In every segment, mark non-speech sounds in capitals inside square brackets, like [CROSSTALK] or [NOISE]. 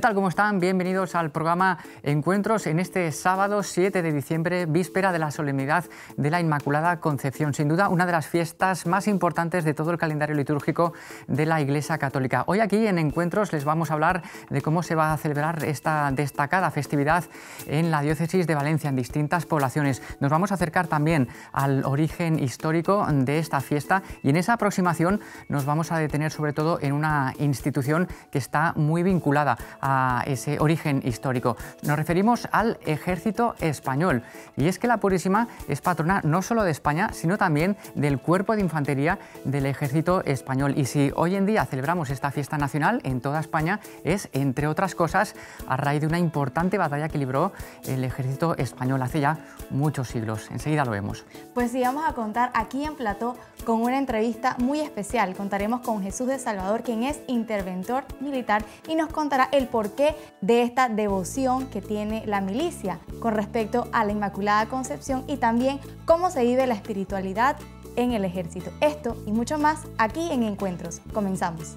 tal? ¿Cómo están? Bienvenidos al programa Encuentros en este sábado 7 de diciembre, víspera de la solemnidad de la Inmaculada Concepción. Sin duda, una de las fiestas más importantes de todo el calendario litúrgico de la Iglesia Católica. Hoy aquí en Encuentros les vamos a hablar de cómo se va a celebrar esta destacada festividad en la diócesis de Valencia, en distintas poblaciones. Nos vamos a acercar también al origen histórico de esta fiesta y en esa aproximación nos vamos a detener sobre todo en una institución que está muy vinculada a a ese origen histórico. Nos referimos al ejército español. Y es que la Purísima es patrona no solo de España, sino también del cuerpo de infantería del ejército español. Y si hoy en día celebramos esta fiesta nacional en toda España, es, entre otras cosas, a raíz de una importante batalla que libró el ejército español hace ya muchos siglos. Enseguida lo vemos. Pues sí, vamos a contar aquí en Plató con una entrevista muy especial. Contaremos con Jesús de Salvador, quien es interventor militar y nos contará el poder qué? de esta devoción que tiene la milicia con respecto a la Inmaculada Concepción y también cómo se vive la espiritualidad en el ejército. Esto y mucho más aquí en Encuentros. Comenzamos.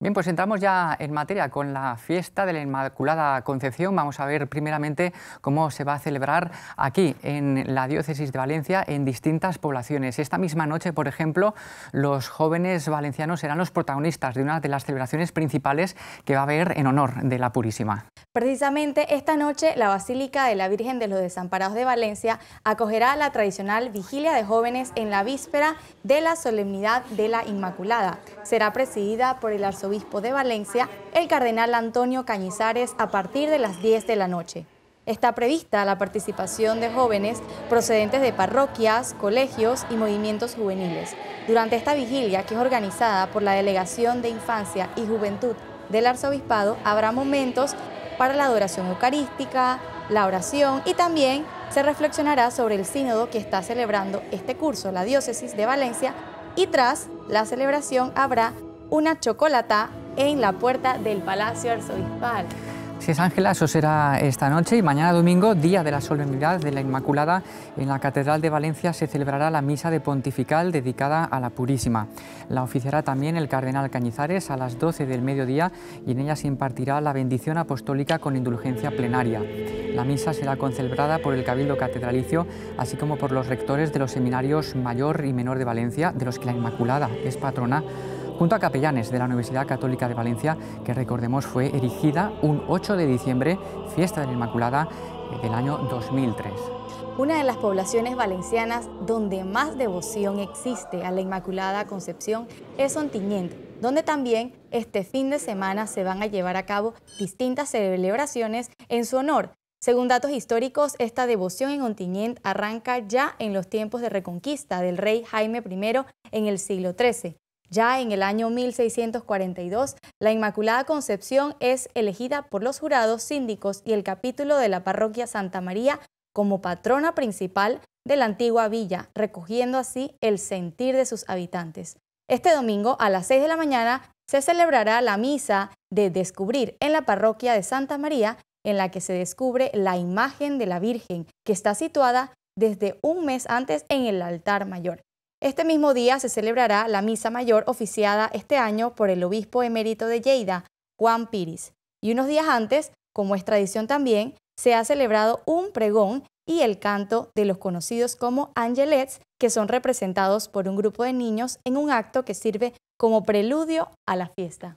Bien, pues entramos ya en materia con la fiesta de la Inmaculada Concepción. Vamos a ver primeramente cómo se va a celebrar aquí en la diócesis de Valencia en distintas poblaciones. Esta misma noche, por ejemplo, los jóvenes valencianos serán los protagonistas de una de las celebraciones principales que va a haber en honor de la Purísima. Precisamente esta noche la Basílica de la Virgen de los Desamparados de Valencia acogerá la tradicional vigilia de jóvenes en la víspera de la solemnidad de la Inmaculada. Será presidida por el arzobispo obispo de Valencia, el cardenal Antonio Cañizares, a partir de las 10 de la noche. Está prevista la participación de jóvenes procedentes de parroquias, colegios y movimientos juveniles durante esta vigilia que es organizada por la Delegación de Infancia y Juventud del Arzobispado. Habrá momentos para la adoración eucarística, la oración y también se reflexionará sobre el sínodo que está celebrando este curso, la diócesis de Valencia, y tras la celebración habrá una chocolata en la puerta del Palacio Arzobispal. Si es Ángela, eso será esta noche y mañana domingo, día de la solemnidad de la Inmaculada, en la Catedral de Valencia se celebrará la misa de pontifical dedicada a la Purísima. La oficiará también el cardenal Cañizares a las 12 del mediodía y en ella se impartirá la bendición apostólica con indulgencia plenaria. La misa será concelebrada por el Cabildo Catedralicio, así como por los rectores de los seminarios mayor y menor de Valencia, de los que la Inmaculada es patrona junto a capellanes de la Universidad Católica de Valencia, que recordemos fue erigida un 8 de diciembre, fiesta de la Inmaculada eh, del año 2003. Una de las poblaciones valencianas donde más devoción existe a la Inmaculada Concepción es Ontinyent, donde también este fin de semana se van a llevar a cabo distintas celebraciones en su honor. Según datos históricos, esta devoción en Ontinyent arranca ya en los tiempos de reconquista del rey Jaime I en el siglo XIII ya en el año 1642, la Inmaculada Concepción es elegida por los jurados síndicos y el capítulo de la parroquia Santa María como patrona principal de la antigua villa, recogiendo así el sentir de sus habitantes. Este domingo a las 6 de la mañana se celebrará la misa de descubrir en la parroquia de Santa María, en la que se descubre la imagen de la Virgen, que está situada desde un mes antes en el altar mayor. Este mismo día se celebrará la misa mayor oficiada este año por el obispo emérito de Lleida, Juan Piris. Y unos días antes, como es tradición también, se ha celebrado un pregón y el canto de los conocidos como angelets, que son representados por un grupo de niños en un acto que sirve como preludio a la fiesta.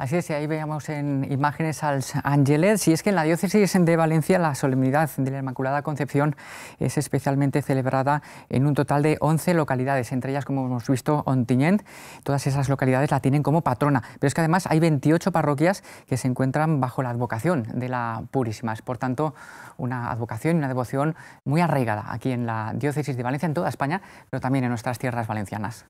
Así es, y ahí veíamos en imágenes los Ángeles. Y es que en la diócesis de Valencia la solemnidad de la Inmaculada Concepción es especialmente celebrada en un total de 11 localidades, entre ellas, como hemos visto, Ontinyent. Todas esas localidades la tienen como patrona. Pero es que además hay 28 parroquias que se encuentran bajo la advocación de la Purísima. Es, por tanto, una advocación y una devoción muy arraigada aquí en la diócesis de Valencia, en toda España, pero también en nuestras tierras valencianas.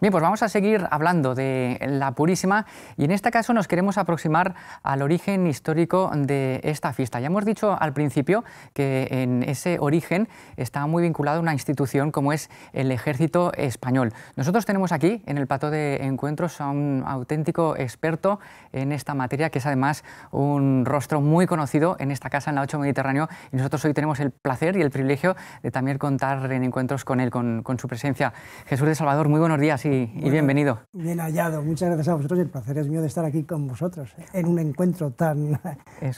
Bien, pues vamos a seguir hablando de la Purísima y en este caso nos queremos aproximar al origen histórico de esta fiesta. Ya hemos dicho al principio que en ese origen está muy vinculado una institución como es el ejército español. Nosotros tenemos aquí en el Pato de encuentros a un auténtico experto en esta materia que es además un rostro muy conocido en esta casa en la 8 Mediterráneo y nosotros hoy tenemos el placer y el privilegio de también contar en encuentros con él, con, con su presencia. Jesús de Salvador, muy buenos días y, bienvenido. Bien hallado, muchas gracias a vosotros el placer es mío de estar aquí con vosotros en un encuentro tan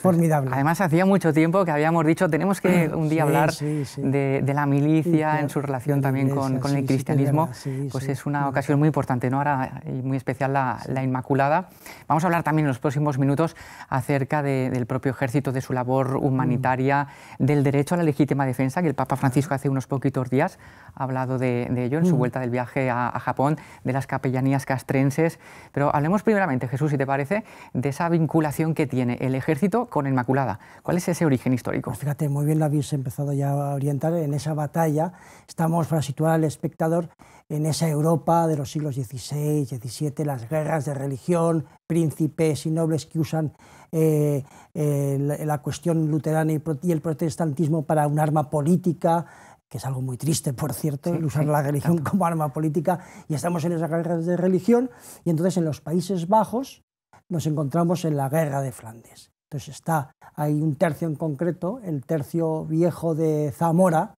formidable. Además, hacía mucho tiempo que habíamos dicho, tenemos que ah, un día hablar De, la milicia en su relación también con, el cristianismo, pues es una ocasión muy importante, ¿no? Ahora, y muy especial la, Inmaculada. Vamos a hablar también en los próximos minutos acerca del propio ejército, de su labor mm. humanitaria, del derecho a la legítima defensa, que el Papa Francisco hace unos poquitos días ha hablado de, ello en su mm. vuelta del viaje a Japón de las capellanías castrenses. Pero hablemos primeramente, Jesús, si te parece, de esa vinculación que tiene el ejército con Inmaculada. ¿Cuál es ese origen histórico? Pues fíjate, muy bien lo habéis empezado ya a orientar. En esa batalla estamos para situar al espectador en esa Europa de los siglos XVI, XVII, las guerras de religión, príncipes y nobles que usan eh, eh, la, cuestión luterana y el protestantismo para un arma política que es algo muy triste, por cierto, el usar la religión como arma política, y estamos en esa guerra de religión, y entonces en los Países Bajos nos encontramos en la guerra de Flandes. Entonces está, hay un tercio en concreto, el tercio viejo de Zamora,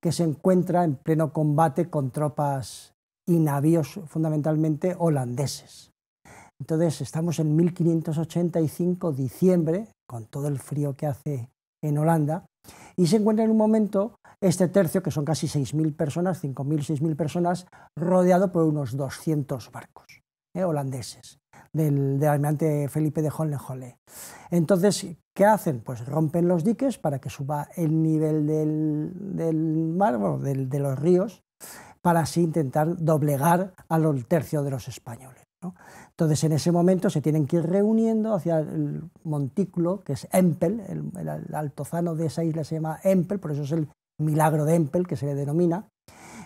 que se encuentra en pleno combate con tropas y navíos fundamentalmente holandeses. Entonces estamos en 1585, diciembre, con todo el frío que hace en Holanda, y se encuentra en un momento este tercio, que son casi 6.000 personas, 5.000, 6.000 personas, rodeado por unos 200 barcos eh, holandeses del, almirante Felipe de Hohenlohe. Entonces, ¿qué hacen? Pues rompen los diques para que suba el nivel del, mar, bueno, de los ríos, para así intentar doblegar al tercio de los españoles. Entonces, en ese momento se tienen que ir reuniendo hacia el montículo, que es Empel, el, altozano de esa isla se llama Empel, por eso es el milagro de Empel que se le denomina.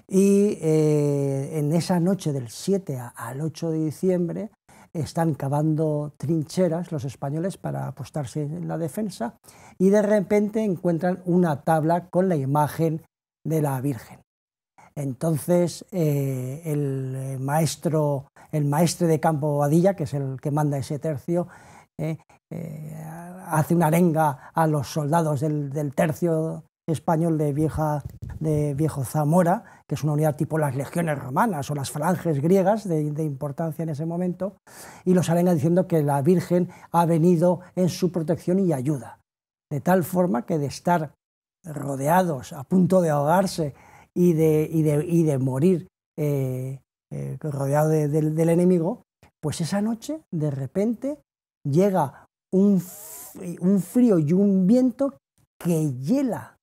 Y eh, en esa noche del 7 al 8 de diciembre están cavando trincheras los españoles para apostarse en la defensa y de repente encuentran una tabla con la imagen de la Virgen. Entonces, eh, el eh, maestro, maestre de campo Badilla, que es el que manda ese tercio, eh, hace una arenga a los soldados del, tercio español de, de Viejo Zamora, que es una unidad tipo las legiones romanas o las falanges griegas de, de importancia en ese momento, y los arenga diciendo que la Virgen ha venido en su protección y ayuda. De tal forma que de estar rodeados, a punto de ahogarse y de, morir eh, eh, rodeado del enemigo, pues esa noche de repente llega un frío y un viento que hiela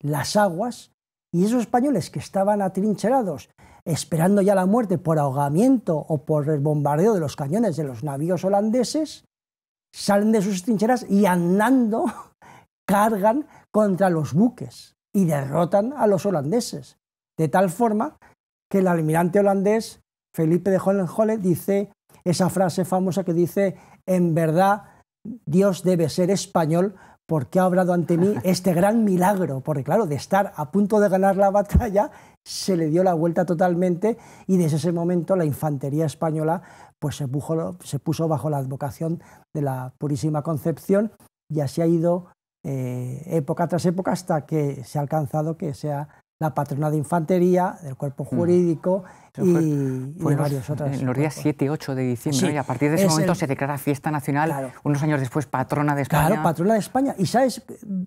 las aguas y esos españoles que estaban atrincherados esperando ya la muerte por ahogamiento o por el bombardeo de los cañones de los navíos holandeses, salen de sus trincheras y andando [LAUGHS] cargan contra los buques y derrotan a los holandeses. De tal forma que el almirante holandés Felipe de Hollenholle, dice esa frase famosa que dice, en verdad Dios debe ser español porque ha obrado ante mí [LAUGHS] este gran milagro, porque claro, de estar a punto de ganar la batalla, se le dio la vuelta totalmente y desde ese momento la infantería española pues se se puso bajo la advocación de la Purísima Concepción y así ha ido eh, época tras época hasta que se ha alcanzado que sea la patrona de infantería, del cuerpo mm. jurídico y, de varios otros. En los días 7 y 8 de diciembre, y a partir de ese momento se declara fiesta nacional, unos años después patrona de España. Claro, patrona de España. ¿Y sabes,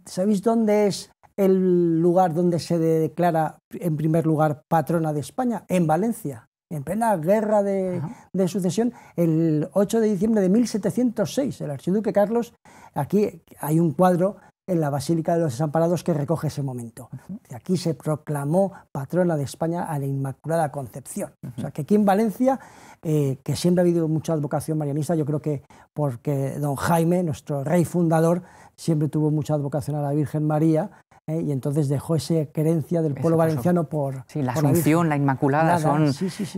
sabéis dónde es el lugar donde se declara en primer lugar patrona de España? En Valencia, en plena guerra de, de sucesión, el 8 de diciembre de 1706. El archiduque Carlos, aquí hay un cuadro en la Basílica de los Desamparados que recoge ese momento. De Aquí se proclamó patrona de España a la Inmaculada Concepción. O sea, que aquí en Valencia, eh, que siempre ha habido mucha advocación marianista, yo creo que porque don Jaime, nuestro rey fundador, siempre tuvo mucha advocación a la Virgen María, eh, y entonces dejó esa creencia del pueblo valenciano por... Sí, la Asunción, la, Inmaculada, son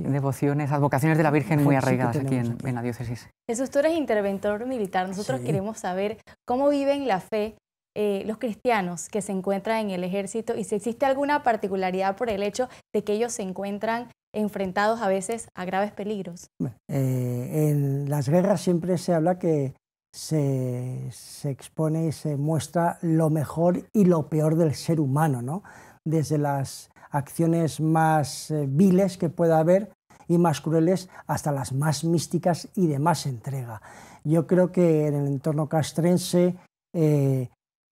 devociones, advocaciones de la Virgen muy pues arraigadas aquí en, la diócesis. Jesús, tú eres interventor militar, nosotros queremos saber cómo viven la fe eh, los cristianos que se encuentran en el ejército y si existe alguna particularidad por el hecho de que ellos se encuentran enfrentados a veces a graves peligros. Eh, en las guerras siempre se habla que se, se, expone y se muestra lo mejor y lo peor del ser humano, ¿no? desde las acciones más eh, viles que pueda haber y más crueles hasta las más místicas y de más entrega. Yo creo que en el entorno castrense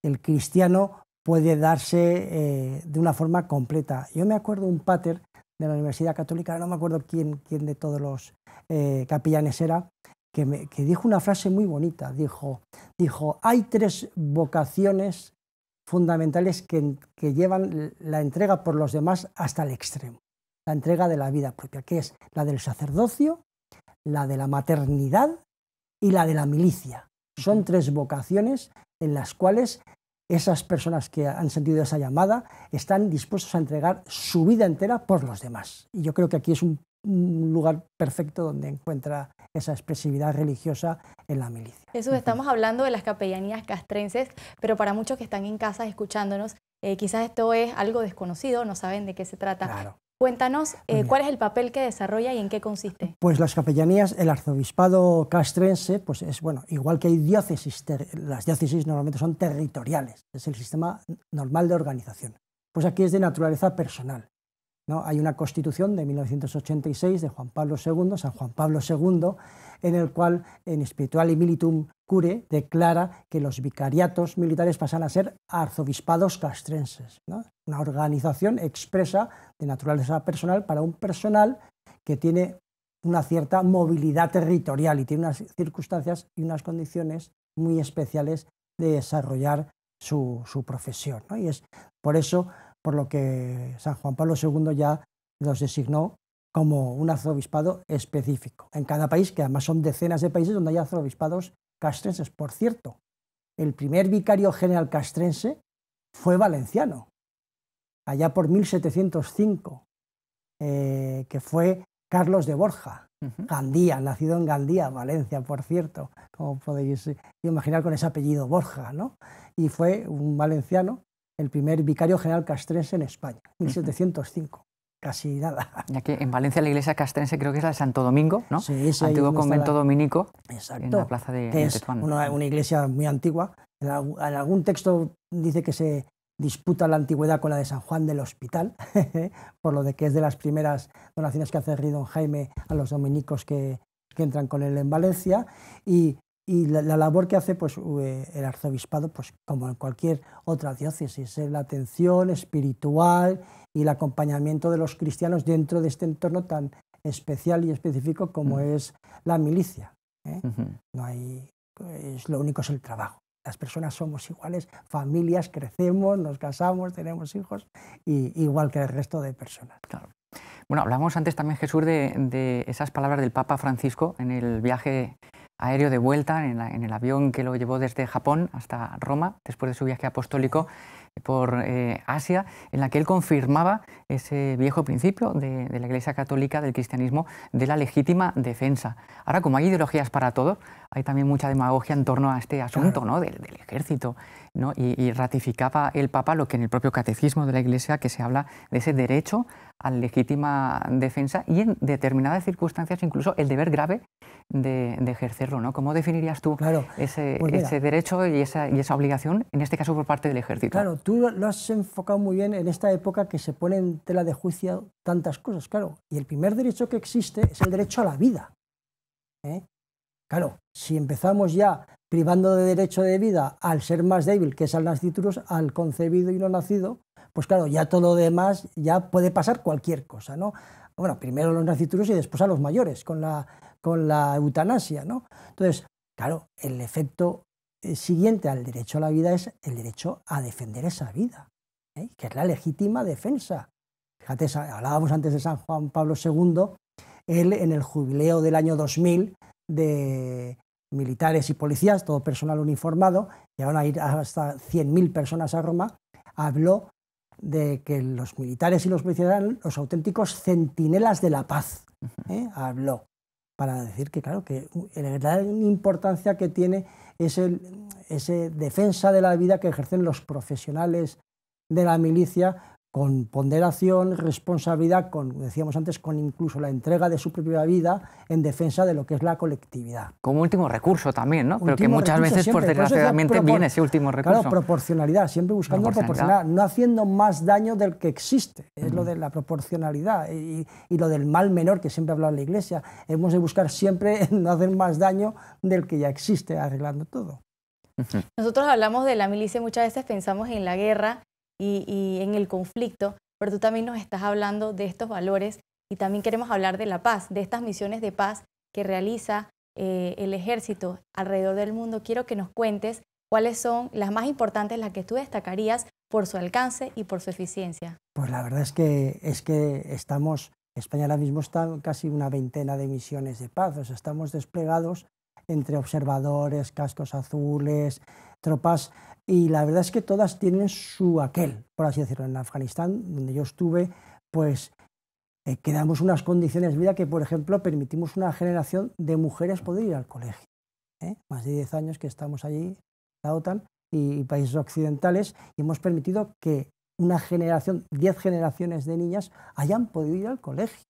el cristiano puede darse eh, de una forma completa. Yo me acuerdo un pater de la Universidad Católica, no me acuerdo quién, de todos los eh, capillanes capellanes era, que, dijo una frase muy bonita. Dijo, hay tres vocaciones fundamentales que llevan la entrega por los demás hasta el extremo. La entrega de la vida propia, que es la del sacerdocio, la de la maternidad y la de la milicia. Son tres vocaciones en las cuales esas personas que han sentido esa llamada están dispuestos a entregar su vida entera por los demás. Y yo creo que aquí es un, lugar perfecto donde encuentra esa expresividad religiosa en la milicia. Jesús, estamos hablando de las capellanías castrenses, pero para muchos que están en casa escuchándonos, eh, quizás esto es algo desconocido, no saben de qué se trata. Claro. Cuéntanos eh, cuál es el papel que desarrolla y en qué consiste. Pues las capellanías, el arzobispado castrense, pues es bueno, igual que hay diócesis, las diócesis normalmente son territoriales, es el sistema normal de organización. Pues aquí es de naturaleza personal. ¿no? Hay una constitución de 1986 de Juan Pablo II, San Juan Pablo II, en el cual en y Militum Cure declara que los vicariatos militares pasan a ser arzobispados castrenses, una organización expresa de naturaleza personal para un personal que tiene una cierta movilidad territorial y tiene unas circunstancias y unas condiciones muy especiales de desarrollar su, profesión. Y es por eso por lo que San Juan Pablo II ya los designó como un arzobispado específico. En cada país, que además son decenas de países donde hay arzobispados castrenses. Por cierto, el primer vicario general castrense fue valenciano, allá por 1705, eh, que fue Carlos de Borja, Gandía, nacido en Gandía, Valencia, por cierto, como podéis imaginar con ese apellido Borja, ¿no? Y fue un valenciano, el primer vicario general castrense en España, 1705 casi nada. en Valencia la iglesia castrense creo que es la de Santo Domingo, ¿no? Sí, Antiguo convento dominico Exacto, en la plaza de, que es una, iglesia muy antigua. En, algún texto dice que se disputa la antigüedad con la de San Juan del Hospital, [LAUGHS] por lo de que es de las primeras donaciones que hace don Jaime a los dominicos que, que entran con él en Valencia. Y y la, labor que hace pues, eh, el arzobispado, pues, como en cualquier otra diócesis, es la atención espiritual y el acompañamiento de los cristianos dentro de este entorno tan especial y específico como es la milicia. ¿eh? no hay, lo único es el trabajo. Las personas somos iguales, familias, crecemos, nos casamos, tenemos hijos, y, igual que el resto de personas. Bueno, hablamos antes también, Jesús, de esas palabras del Papa Francisco en el viaje aéreo de vuelta en, el avión que lo llevó desde Japón hasta Roma, después de su viaje apostólico por eh, Asia, en la que él confirmaba ese viejo principio de, la Iglesia Católica, del cristianismo, de la legítima defensa. Ahora, como hay ideologías para todo, hay también mucha demagogia en torno a este asunto ¿no? del, del ejército ¿no? y, ratificaba el Papa lo que en el propio catecismo de la Iglesia que se habla de ese derecho a la legítima defensa y en determinadas circunstancias incluso el deber grave de, ejercerlo. ¿no? ¿Cómo definirías tú pues ese, derecho y esa, obligación, en este caso por parte del ejército? Claro, tú lo has enfocado muy bien en esta época que se pone en tela de juicio tantas cosas, claro. Y el primer derecho que existe es el derecho a la vida. ¿eh? Claro, si empezamos ya privando de derecho de vida al ser más débil, que es al nacituros, al concebido y no nacido, pues claro, ya todo lo demás ya puede pasar cualquier cosa, ¿no? Bueno, primero a los nacituros y después a los mayores con la, con la eutanasia, ¿no? Entonces, claro, el efecto eh, siguiente al derecho a la vida es el derecho a defender esa vida, ¿eh? que es la legítima defensa. Fíjate, hablábamos antes de San Juan Pablo II, él en el jubileo del año 2000 de, militares y policías, todo personal uniformado, y van a ir hasta 100.000 personas a Roma, habló de que los militares y los policías eran los auténticos centinelas de la paz. ¿eh? Habló para decir que, claro, que la importancia que tiene es ese defensa de la vida que ejercen los profesionales de la milicia con ponderación, responsabilidad, con, decíamos antes, con incluso la entrega de su propia vida en defensa de lo que es la colectividad. Como último recurso también, ¿no? Pero que muchas veces, por desgraciadamente, viene ese último recurso. Claro, proporcionalidad, siempre buscando proporcionalidad. no haciendo más daño del que existe. Es lo de la proporcionalidad y, lo del mal menor que siempre ha hablado la Iglesia. Hemos de buscar siempre [LAUGHS] no hacer más daño del que ya existe, arreglando todo. Nosotros hablamos de la milicia muchas veces pensamos en la guerra y, en el conflicto, pero tú también nos estás hablando de estos valores y también queremos hablar de la paz, de estas misiones de paz que realiza eh, el ejército alrededor del mundo. Quiero que nos cuentes cuáles son las más importantes, las que tú destacarías por su alcance y por su eficiencia. Pues la verdad es que, es que estamos, España ahora mismo está casi una veintena de misiones de paz, o sea, estamos desplegados entre observadores, cascos azules, tropas y la verdad es que todas tienen su aquel, por así decirlo. En Afganistán, donde yo estuve, pues eh, quedamos unas condiciones de vida que, por ejemplo, permitimos una generación de mujeres poder ir al colegio. ¿eh? Más de 10 años que estamos allí, la OTAN y, países occidentales, y hemos permitido que una generación, 10 generaciones de niñas hayan podido ir al colegio,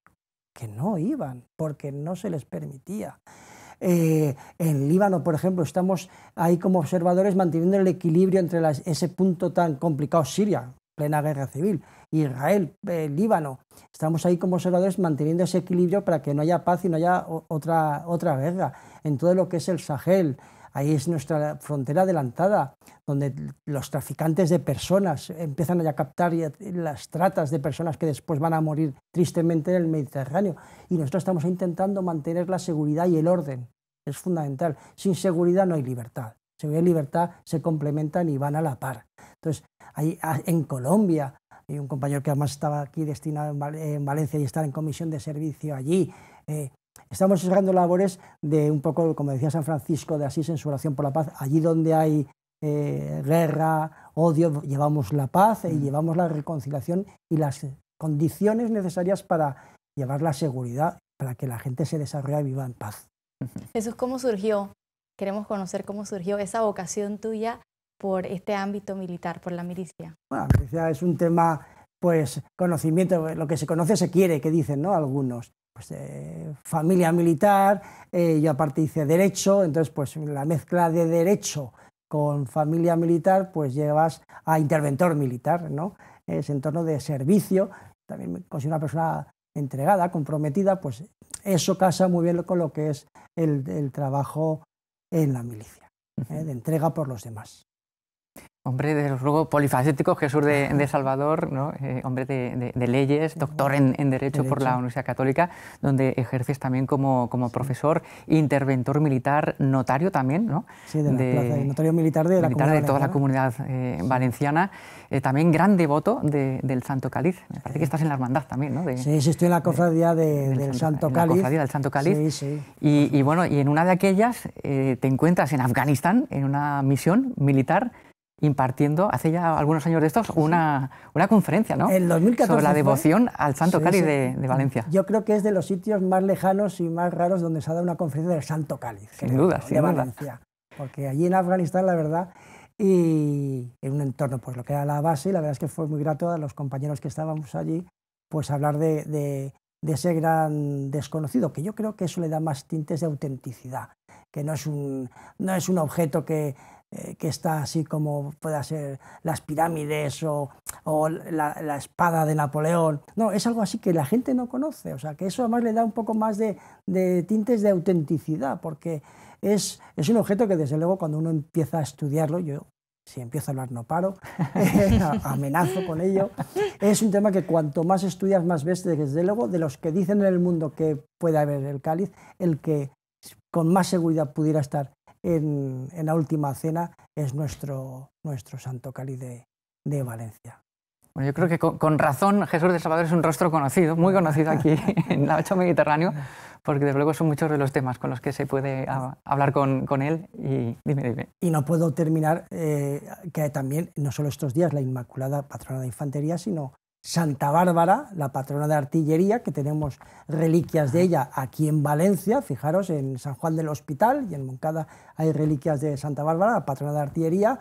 que no iban porque no se les permitía. Eh, en Líbano, por ejemplo, estamos ahí como observadores manteniendo el equilibrio entre ese punto tan complicado, Siria, plena guerra civil, Israel, eh, Líbano. Estamos ahí como observadores manteniendo ese equilibrio para que no haya paz y no haya otra, otra guerra. En todo lo que es el Sahel, ahí es nuestra frontera adelantada donde los traficantes de personas empiezan a captar las tratas de personas que después van a morir tristemente en el Mediterráneo. Y nosotros estamos intentando mantener la seguridad y el orden. Es fundamental. Sin seguridad no hay libertad. Seguridad y libertad se complementan y van a la par. Entonces, ahí en Colombia, hay un compañero que además estaba aquí destinado en, Valencia y está en comisión de servicio allí. Eh, estamos haciendo labores de un poco, como decía San Francisco de Asís en su oración por la paz, allí donde hay eh, guerra, odio, llevamos la paz eh, y mm. llevamos la reconciliación y las condiciones necesarias para llevar la seguridad, para que la gente se desarrolle y viva en paz. eso es ¿cómo surgió? Queremos conocer cómo surgió esa vocación tuya por este ámbito militar, por la milicia. Bueno, la milicia es un tema, pues, conocimiento, eh, lo que se conoce se quiere, que dicen, ¿no? Algunos. Pues, familia militar, yo aparte hice derecho, entonces, pues, la mezcla de derecho con familia militar, pues llevas a interventor militar, ¿no? Ese entorno de servicio, también con una persona entregada, comprometida, pues eso casa muy bien con lo que es el, trabajo en la milicia, ¿eh? de entrega por los demás. Hombre, de los ruegos polifacético, Jesús de, de Salvador, ¿no? Eh, hombre de, leyes, doctor en, Derecho, por la Universidad Católica, donde ejerces también como, como profesor, interventor militar, notario también, ¿no? Sí, de, notario militar de, la militar de toda la comunidad eh, valenciana, eh, también gran devoto del Santo Cáliz. Me parece que estás en la hermandad también, ¿no? sí, sí, estoy en la cofradía del, Santo, Cáliz. la cofradía del Santo Cáliz. Sí, sí. Y, y bueno, y en una de aquellas te encuentras en Afganistán, en una misión militar, impartiendo, hace ya algunos años de estos, una, conferencia, ¿no? En 2014. Sobre la devoción al Santo Cáliz De, Valencia. Yo creo que es de los sitios más lejanos y más raros donde se ha dado una conferencia del Santo Cáliz. Sin duda, De Valencia. Porque allí en Afganistán, la verdad, y en un entorno, pues lo que era la base, la verdad es que fue muy grato a los compañeros que estábamos allí, pues hablar de, ese gran desconocido, que yo creo que eso le da más tintes de autenticidad, que no es un, no es un objeto que eh, que está así como pueda ser las pirámides o, la, espada de Napoleón. No, es algo así que la gente no conoce, o sea, que eso además le da un poco más de, tintes de autenticidad, porque es, es un objeto que desde luego cuando uno empieza a estudiarlo, yo si empiezo a hablar no paro, [LAUGHS] eh, amenazo con ello. Es un tema que cuanto más estudias, más ves, desde luego, de los que dicen en el mundo que puede haber el cáliz, el que con más seguridad pudiera estar en, la última cena es nuestro, nuestro santo Cali de, Valencia. Bueno, yo creo que con, razón Jesús de Salvador es un rostro conocido, muy conocido aquí [LAUGHS] en la 8 Mediterráneo, porque desde luego son muchos de los temas con los que se puede hablar con, él. Y Y no puedo terminar eh, que hay también, no solo estos días, la Inmaculada Patrona de Infantería, sino Santa Bárbara, la patrona de artillería, que tenemos reliquias de ella aquí en Valencia, fijaros, en San Juan del Hospital y en Moncada hay reliquias de Santa Bárbara, la patrona de artillería,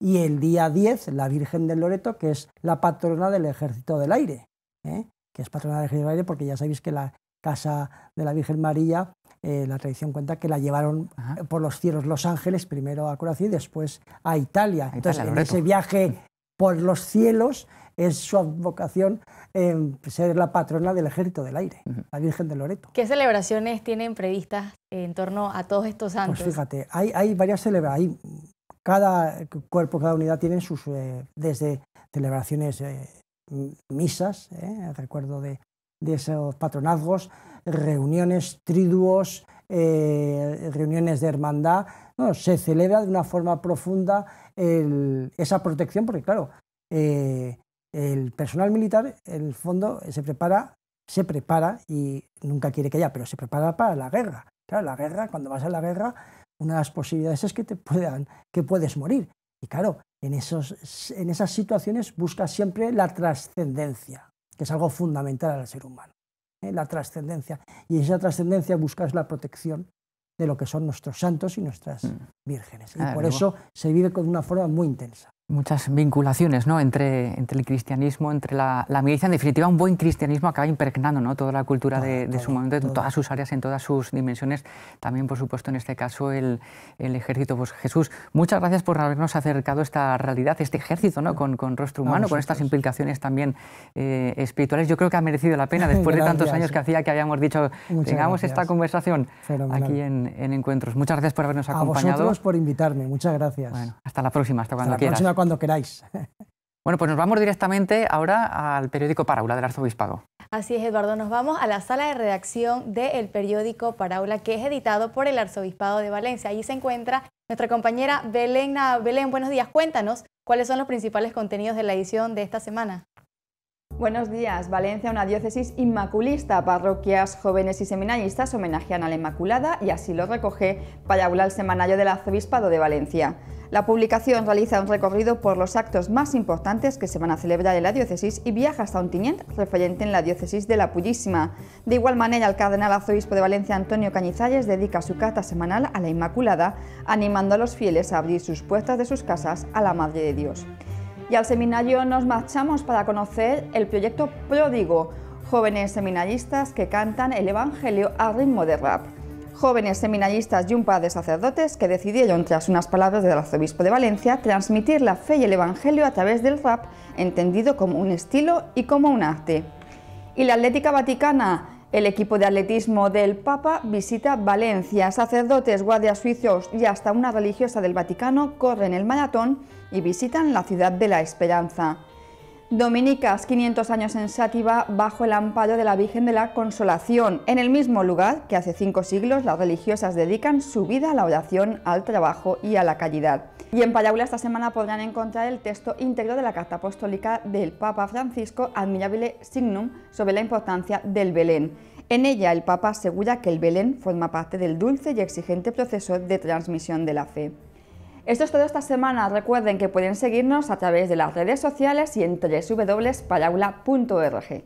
y el día 10 la Virgen del Loreto, que es la patrona del Ejército del Aire, ¿eh? que es patrona del Ejército del Aire porque ya sabéis que la casa de la Virgen María, eh, la tradición cuenta que la llevaron eh, por los cielos Los Ángeles, primero a Croacia y después a Italia. Entonces, en ese viaje por los cielos es su advocación ser la patrona del ejército del aire, la Virgen de Loreto. ¿Qué celebraciones tienen previstas en torno a todos estos pues santos? Pues fíjate, hay, varias celebraciones, cada cuerpo, cada unidad tiene sus, eh, desde celebraciones, eh, misas, eh, recuerdo de, esos patronazgos, reuniones, triduos, reuniones de hermandad, no, se celebra de una forma profunda esa protección, porque claro, eh, el personal militar, en el fondo, se prepara, se prepara, y nunca quiere que haya, pero se prepara para la guerra. Claro, la guerra, cuando vas a la guerra, una de las posibilidades es que te puedan, que puedes morir. Y claro, en, esos, en esas situaciones buscas siempre la trascendencia, que es algo fundamental al ser humano. ¿eh? La trascendencia. Y esa trascendencia buscas la protección de lo que son nuestros santos y nuestras mm. vírgenes. Y por eso se vive con una forma muy intensa muchas vinculaciones ¿no? entre, entre el cristianismo, entre la, la milicia. En definitiva, un buen cristianismo acaba impregnando ¿no? toda la cultura de, su momento, en todas sus áreas, en todas sus dimensiones. También, por supuesto, en este caso, el, ejército. Pues, Jesús, muchas gracias por habernos acercado a esta realidad, este ejército ¿no? con, con rostro humano, pues con estas implicaciones también eh, espirituales. Yo creo que ha merecido la pena, [LAUGHS] después de tantos años que hacía que habíamos dicho, tengamos esta conversación aquí en, Encuentros. Muchas gracias por habernos acompañado. A vosotros por invitarme, muchas gracias. hasta la próxima, hasta cuando quieras cuando queráis. [LAUGHS] Bueno, pues nos vamos directamente ahora al periódico Paraula del Arzobispado. Así es, Eduardo, nos vamos a la sala de redacción del periódico Paraula, que es editado por el Arzobispado de Valencia. Allí se encuentra nuestra compañera Belén. Belén, buenos días. Cuéntanos cuáles son los principales contenidos de la edición de esta semana. Buenos días. Valencia, una diócesis inmaculista. Parroquias, jóvenes y seminaristas homenajean a la Inmaculada y así lo recoge Payaula el Semanario del Arzobispado de Valencia. La publicación realiza un recorrido por los actos más importantes que se van a celebrar en la diócesis y viaja hasta Ontinyent, referente en la diócesis de la Pullísima. De igual manera, el cardenal arzobispo de Valencia, Antonio Cañizalles, dedica su carta semanal a la Inmaculada, animando a los fieles a abrir sus puertas de sus casas a la Madre de Dios y al seminario nos marchamos para conocer el proyecto Pródigo, jóvenes seminaristas que cantan el Evangelio a ritmo de rap. Jóvenes seminaristas y un par de sacerdotes que decidieron, tras unas palabras del arzobispo de Valencia, transmitir la fe y el Evangelio a través del rap, entendido como un estilo y como un arte. Y la Atlética Vaticana el equipo de atletismo del Papa visita Valencia. Sacerdotes, guardias suizos y hasta una religiosa del Vaticano corren el maratón y visitan la ciudad de la Esperanza. Dominicas, 500 años en Sátiva, bajo el amparo de la Virgen de la Consolación, en el mismo lugar que hace cinco siglos las religiosas dedican su vida a la oración, al trabajo y a la caridad. Y en Payaula esta semana podrán encontrar el texto íntegro de la carta apostólica del Papa Francisco Admirabile Signum sobre la importancia del Belén. En ella el Papa asegura que el Belén forma parte del dulce y exigente proceso de transmisión de la fe. Esto es todo esta semana. Recuerden que pueden seguirnos a través de las redes sociales y en www.payaula.org.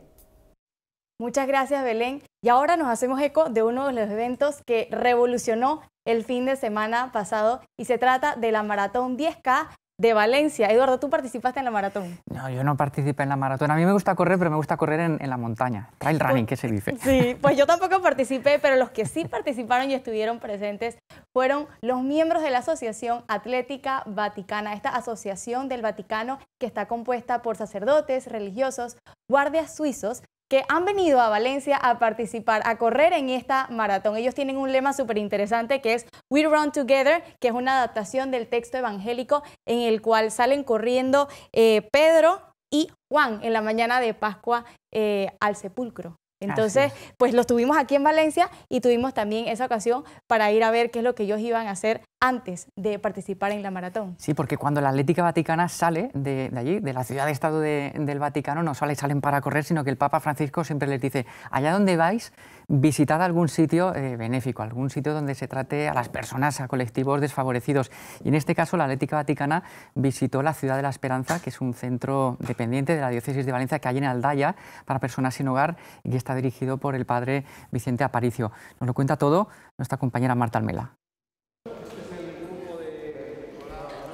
Muchas gracias, Belén. Y ahora nos hacemos eco de uno de los eventos que revolucionó el fin de semana pasado y se trata de la Maratón 10K de Valencia. Eduardo, ¿tú participaste en la maratón? No, yo no participé en la maratón. A mí me gusta correr, pero me gusta correr en, la montaña. Trail running, pues ¿qué se dice? Sí, [LAUGHS] pues yo tampoco participé, pero los que sí participaron y estuvieron presentes fueron los miembros de la Asociación Atlética Vaticana, esta asociación del Vaticano que está compuesta por sacerdotes, religiosos, guardias suizos que han venido a Valencia a participar, a correr en esta maratón. Ellos tienen un lema súper interesante que es We Run Together, que es una adaptación del texto evangélico en el cual salen corriendo eh, Pedro y Juan en la mañana de Pascua eh, al sepulcro. Entonces, pues los tuvimos aquí en Valencia y tuvimos también esa ocasión para ir a ver qué es lo que ellos iban a hacer antes de participar en la maratón. Sí, porque cuando la Atlética Vaticana sale de, allí, de la ciudad de Estado del Vaticano, no sale, y salen para correr, sino que el Papa Francisco siempre les dice, allá donde vais, visitad algún sitio eh, benéfico, algún sitio donde se trate a las personas, a colectivos desfavorecidos. Y en este caso, la Atlética Vaticana visitó la ciudad de la Esperanza, que es un centro dependiente de la diócesis de Valencia que hay en Aldaya para personas sin hogar y que está dirigido por el padre Vicente Aparicio. Nos lo cuenta todo nuestra compañera Marta Almela.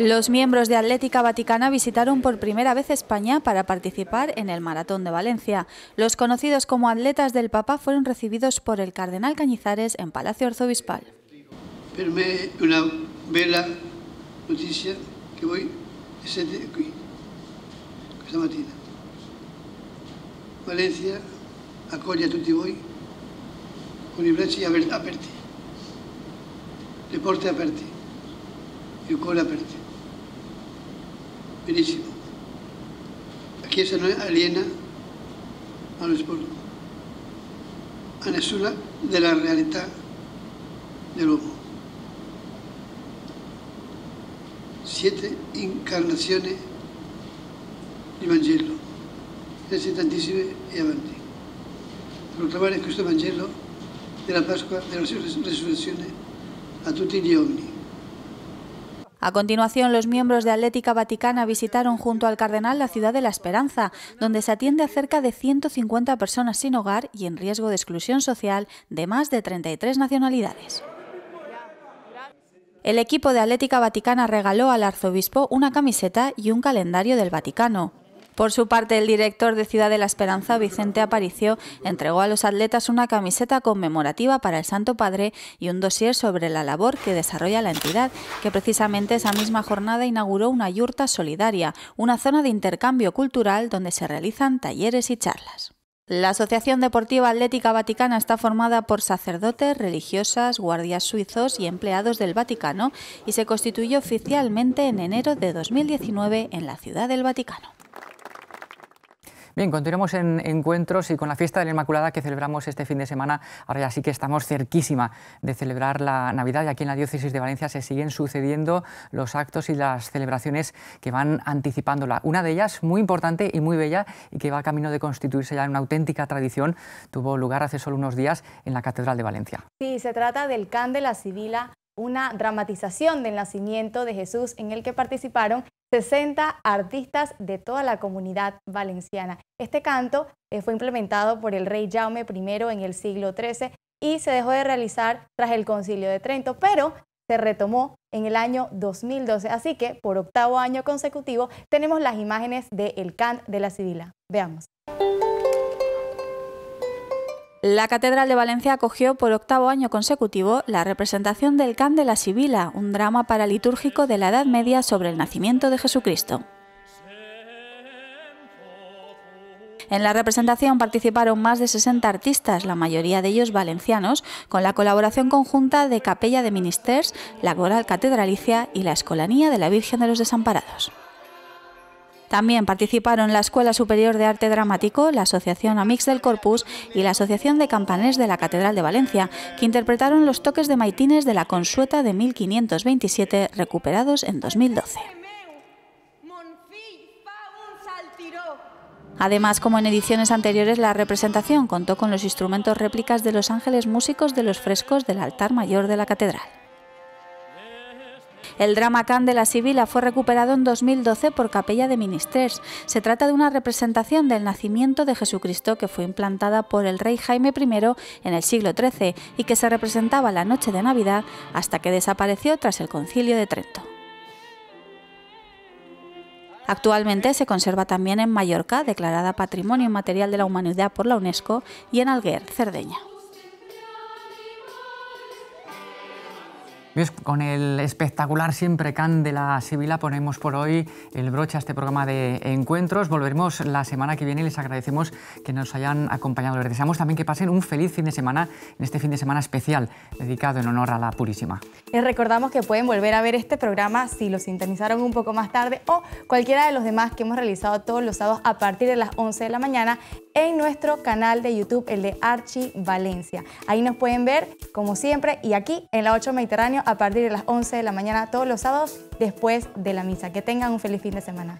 Los miembros de Atlética Vaticana visitaron por primera vez España para participar en el Maratón de Valencia. Los conocidos como atletas del Papa fueron recibidos por el cardenal Cañizares en Palacio Arzobispal. Permé una bella noticia que voy a aquí, esta mañana. Valencia acoge a tutti voi con i aperti, le porte aperte, el cuore aperto. benissimo. La Chiesa non è aliena allo sviluppo, a nessuna della realtà dell'uomo. Siete incarnazioni di Vangelo, siete tantissime e avanti. Proclamare questo Vangelo della Pasqua, della sua resurrezione a tutti gli uomini. A continuación, los miembros de Atlética Vaticana visitaron junto al cardenal la ciudad de La Esperanza, donde se atiende a cerca de 150 personas sin hogar y en riesgo de exclusión social de más de 33 nacionalidades. El equipo de Atlética Vaticana regaló al arzobispo una camiseta y un calendario del Vaticano. Por su parte, el director de Ciudad de la Esperanza, Vicente Aparicio, entregó a los atletas una camiseta conmemorativa para el Santo Padre y un dossier sobre la labor que desarrolla la entidad, que precisamente esa misma jornada inauguró una yurta solidaria, una zona de intercambio cultural donde se realizan talleres y charlas. La Asociación Deportiva Atlética Vaticana está formada por sacerdotes, religiosas, guardias suizos y empleados del Vaticano y se constituyó oficialmente en enero de 2019 en la Ciudad del Vaticano. Bien, continuamos en encuentros y con la fiesta de la Inmaculada que celebramos este fin de semana. Ahora ya sí que estamos cerquísima de celebrar la Navidad y aquí en la diócesis de Valencia se siguen sucediendo los actos y las celebraciones que van anticipándola. Una de ellas muy importante y muy bella y que va a camino de constituirse ya en una auténtica tradición tuvo lugar hace solo unos días en la Catedral de Valencia. Sí, se trata del Can de la Sibila una dramatización del nacimiento de Jesús en el que participaron 60 artistas de toda la comunidad valenciana. Este canto eh, fue implementado por el rey Jaume I en el siglo XIII y se dejó de realizar tras el concilio de Trento, pero se retomó en el año 2012. Así que por octavo año consecutivo tenemos las imágenes del cant de la Sibila. Veamos. La Catedral de Valencia acogió por octavo año consecutivo la representación del Can de la Sibila, un drama paralitúrgico de la Edad Media sobre el nacimiento de Jesucristo. En la representación participaron más de 60 artistas, la mayoría de ellos valencianos, con la colaboración conjunta de Capella de Ministers, la Coral Catedralicia y la Escolanía de la Virgen de los Desamparados. También participaron la Escuela Superior de Arte Dramático, la Asociación Amix del Corpus y la Asociación de Campanés de la Catedral de Valencia, que interpretaron los toques de maitines de la Consueta de 1527 recuperados en 2012. Además, como en ediciones anteriores, la representación contó con los instrumentos réplicas de los ángeles músicos de los frescos del altar mayor de la catedral. El drama Can de la Sibila fue recuperado en 2012 por Capella de Ministres. Se trata de una representación del nacimiento de Jesucristo que fue implantada por el rey Jaime I en el siglo XIII y que se representaba la noche de Navidad hasta que desapareció tras el concilio de Trento. Actualmente se conserva también en Mallorca, declarada Patrimonio Material de la Humanidad por la UNESCO, y en Alguer, Cerdeña. con el espectacular Siempre Can de la Sibila ponemos por hoy el broche a este programa de encuentros. Volveremos la semana que viene y les agradecemos que nos hayan acompañado. Les deseamos también que pasen un feliz fin de semana en este fin de semana especial dedicado en honor a la Purísima. Les recordamos que pueden volver a ver este programa si lo sintonizaron un poco más tarde o cualquiera de los demás que hemos realizado todos los sábados a partir de las 11 de la mañana en nuestro canal de YouTube, el de Archi Valencia. Ahí nos pueden ver, como siempre, y aquí en la 8 Mediterráneo a partir de las 11 de la mañana todos los sábados después de la misa. Que tengan un feliz fin de semana.